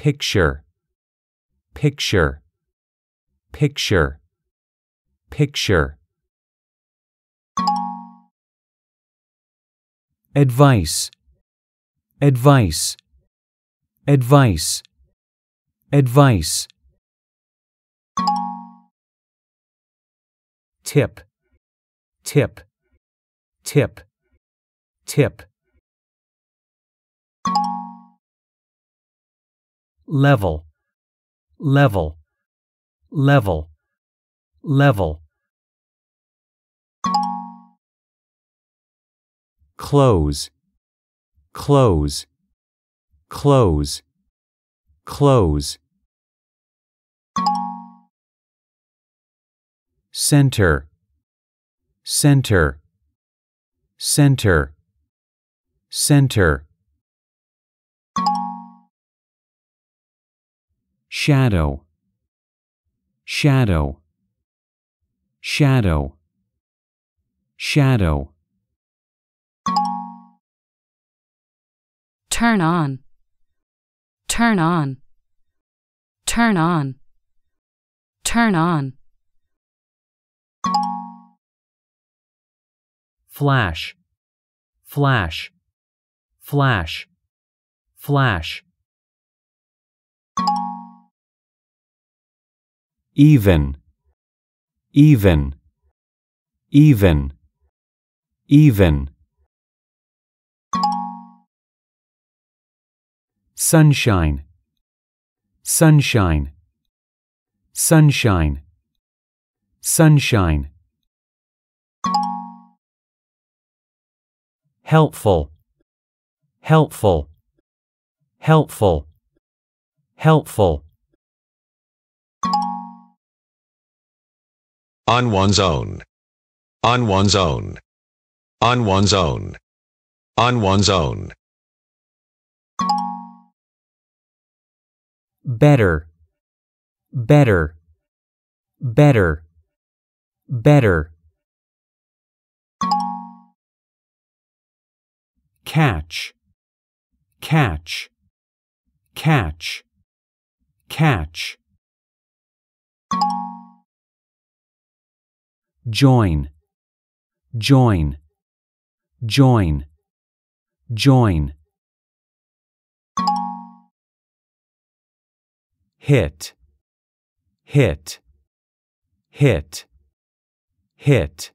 picture, picture, picture, picture. Advice, advice, advice, advice. Tip, tip, tip, tip. level, level, level, level. Close, close, close, close. Center, center, center, center. shadow, shadow, shadow, shadow. Turn on, turn on, turn on, turn on. Flash, flash, flash, flash. even, even, even, even. Sunshine, sunshine, sunshine, sunshine. Helpful, helpful, helpful, helpful. on one's own on one's own on one's own on one's own better better better better catch catch catch catch join, join, join, join. Hit, hit, hit, hit.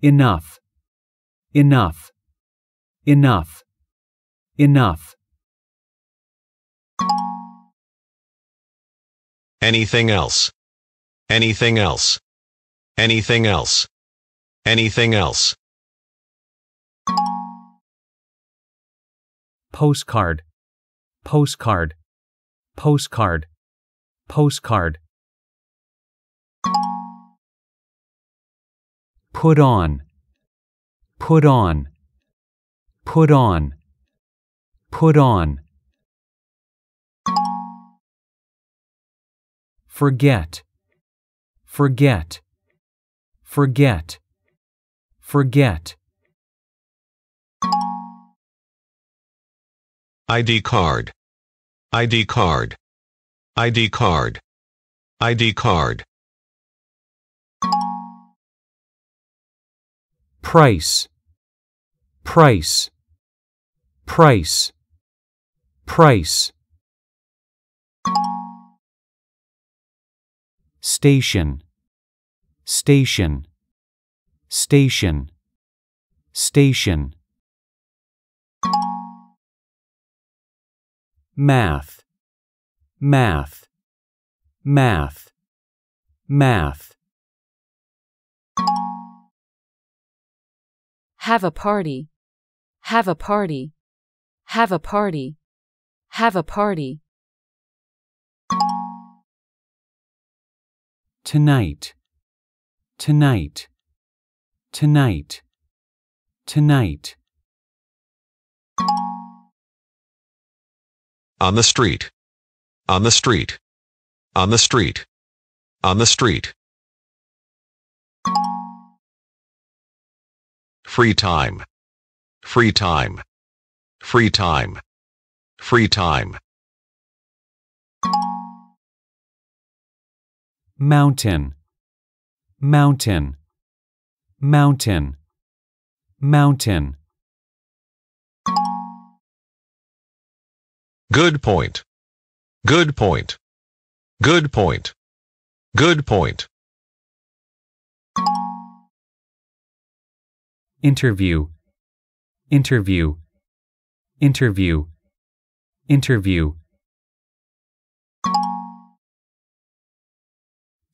Enough, enough, enough, enough. Anything else. Anything else. Anything else. Anything else. Postcard. Postcard. Postcard. Postcard. Put on. Put on. Put on. Put on. forget, forget, forget, forget. ID card, ID card, ID card, ID card. Price, price, price, price station, station, station, station. Math, math, math, math. Have a party, have a party, have a party, have a party. tonight, tonight, tonight, tonight. On the street, on the street, on the street, on the street. Free time, free time, free time, free time. mountain, mountain, mountain, mountain. Good point. Good point. Good point. Good point. Interview. Interview. Interview. Interview.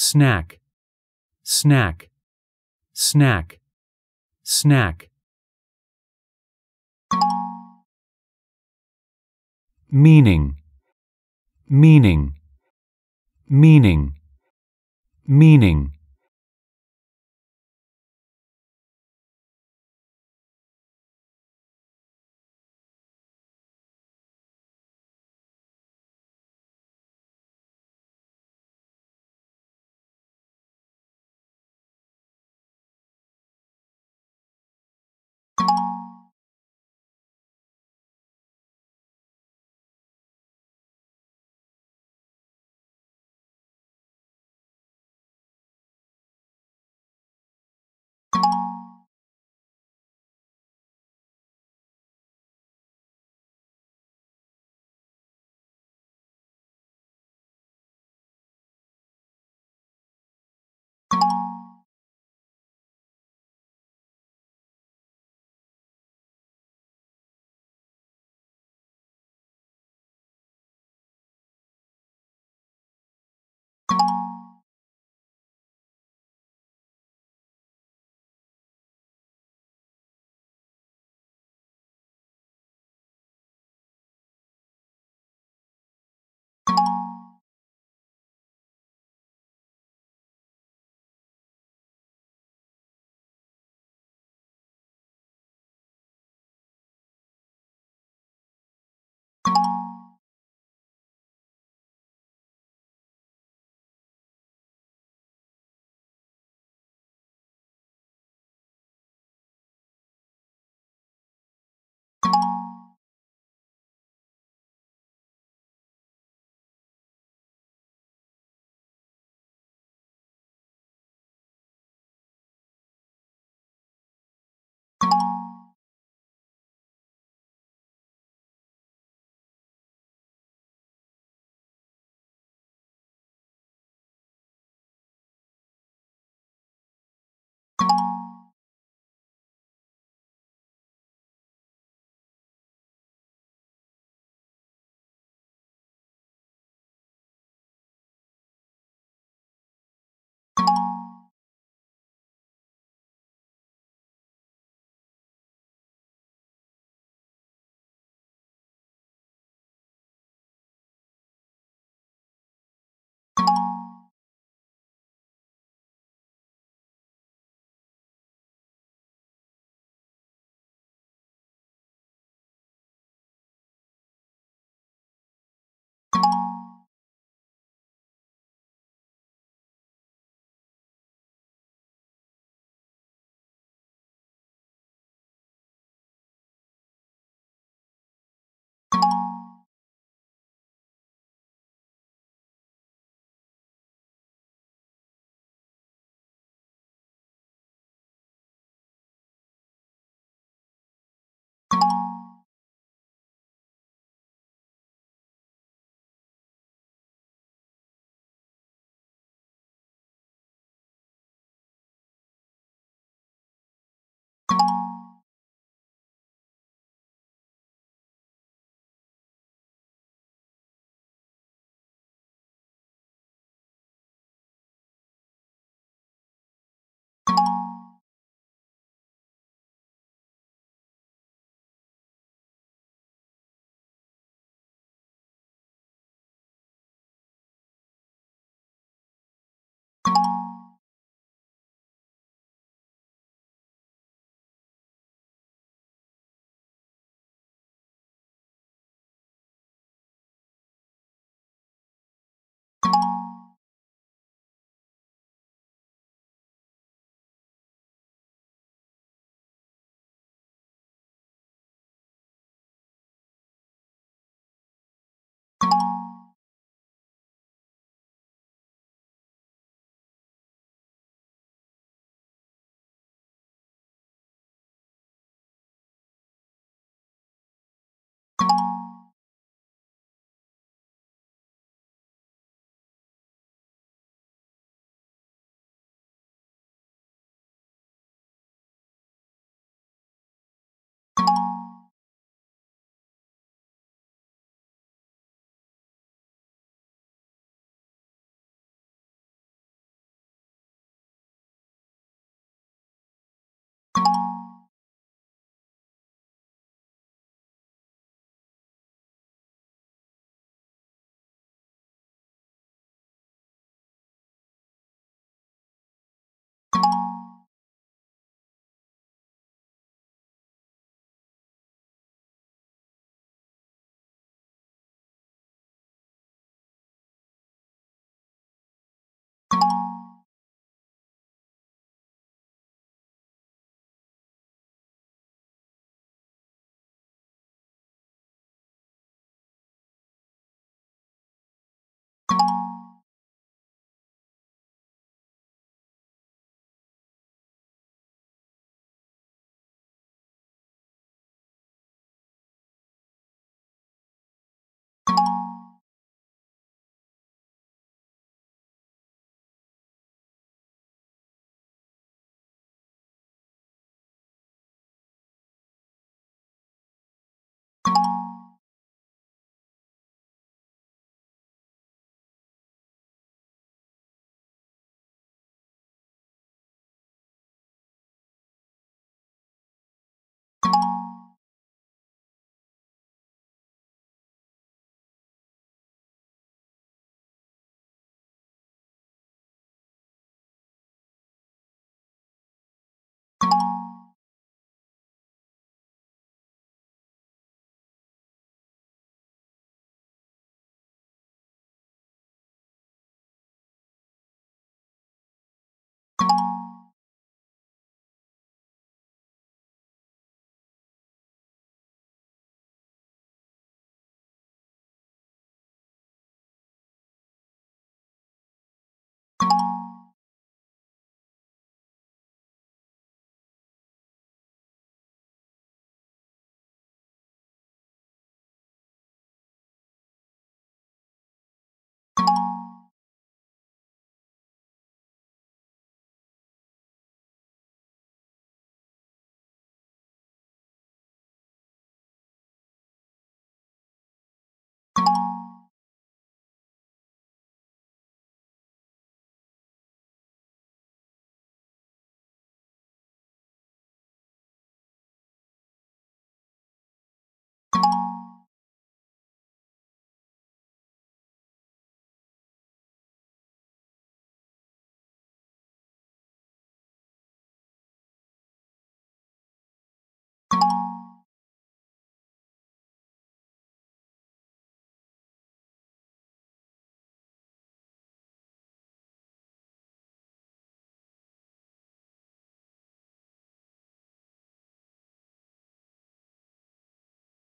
snack, snack, snack, snack. Meaning, meaning, meaning, meaning.